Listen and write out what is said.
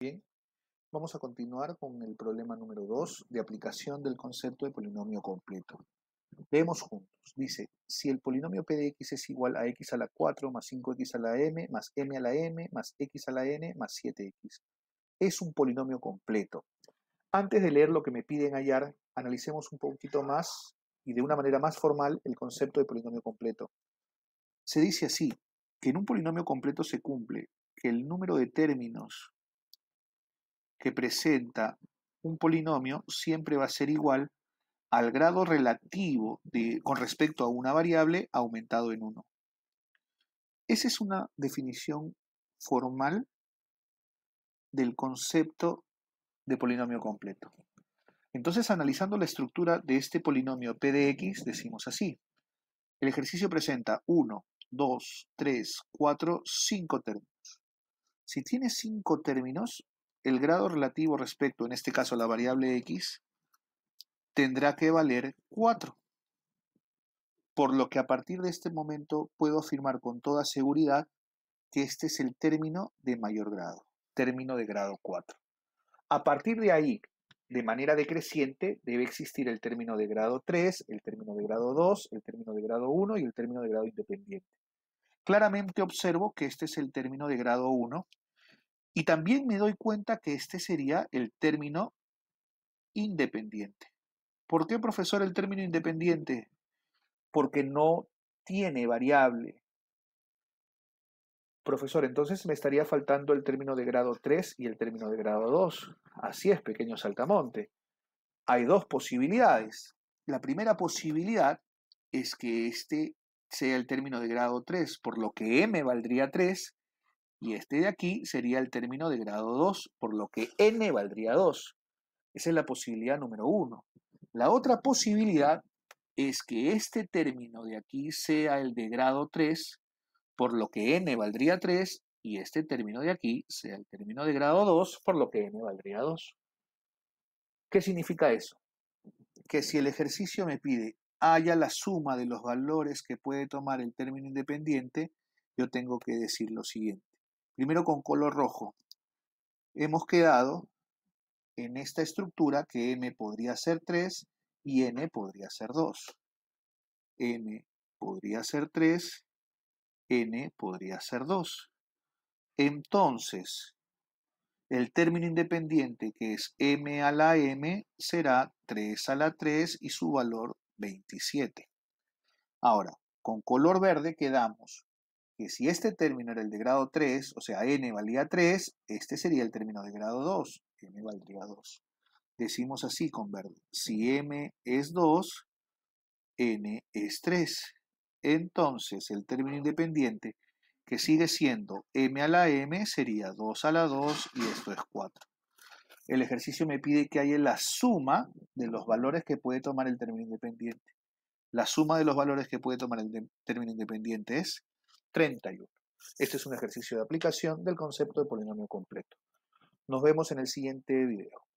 Bien, vamos a continuar con el problema número 2 de aplicación del concepto de polinomio completo. Vemos juntos. Dice, si el polinomio p de x es igual a x a la 4 más 5x a la m más m a la m más x a la n más 7x. Es un polinomio completo. Antes de leer lo que me piden hallar, analicemos un poquito más y de una manera más formal el concepto de polinomio completo. Se dice así, que en un polinomio completo se cumple que el número de términos presenta un polinomio siempre va a ser igual al grado relativo de, con respecto a una variable aumentado en 1. Esa es una definición formal del concepto de polinomio completo. Entonces, analizando la estructura de este polinomio p de x, decimos así. El ejercicio presenta 1, 2, 3, 4, 5 términos. Si tiene 5 términos, el grado relativo respecto, en este caso, a la variable x, tendrá que valer 4. Por lo que a partir de este momento puedo afirmar con toda seguridad que este es el término de mayor grado, término de grado 4. A partir de ahí, de manera decreciente, debe existir el término de grado 3, el término de grado 2, el término de grado 1 y el término de grado independiente. Claramente observo que este es el término de grado 1 y también me doy cuenta que este sería el término independiente. ¿Por qué, profesor, el término independiente? Porque no tiene variable. Profesor, entonces me estaría faltando el término de grado 3 y el término de grado 2. Así es, pequeño saltamonte. Hay dos posibilidades. La primera posibilidad es que este sea el término de grado 3, por lo que m valdría 3 y este de aquí sería el término de grado 2, por lo que n valdría 2. Esa es la posibilidad número 1. La otra posibilidad es que este término de aquí sea el de grado 3, por lo que n valdría 3, y este término de aquí sea el término de grado 2, por lo que n valdría 2. ¿Qué significa eso? Que si el ejercicio me pide haya la suma de los valores que puede tomar el término independiente, yo tengo que decir lo siguiente. Primero con color rojo. Hemos quedado en esta estructura que m podría ser 3 y n podría ser 2. m podría ser 3, n podría ser 2. Entonces, el término independiente que es m a la m será 3 a la 3 y su valor 27. Ahora, con color verde quedamos que si este término era el de grado 3, o sea, n valía 3, este sería el término de grado 2, n valdría 2. Decimos así con verde, si m es 2, n es 3. Entonces, el término independiente, que sigue siendo m a la m, sería 2 a la 2 y esto es 4. El ejercicio me pide que haya la suma de los valores que puede tomar el término independiente. La suma de los valores que puede tomar el término independiente es 31. Este es un ejercicio de aplicación del concepto de polinomio completo. Nos vemos en el siguiente video.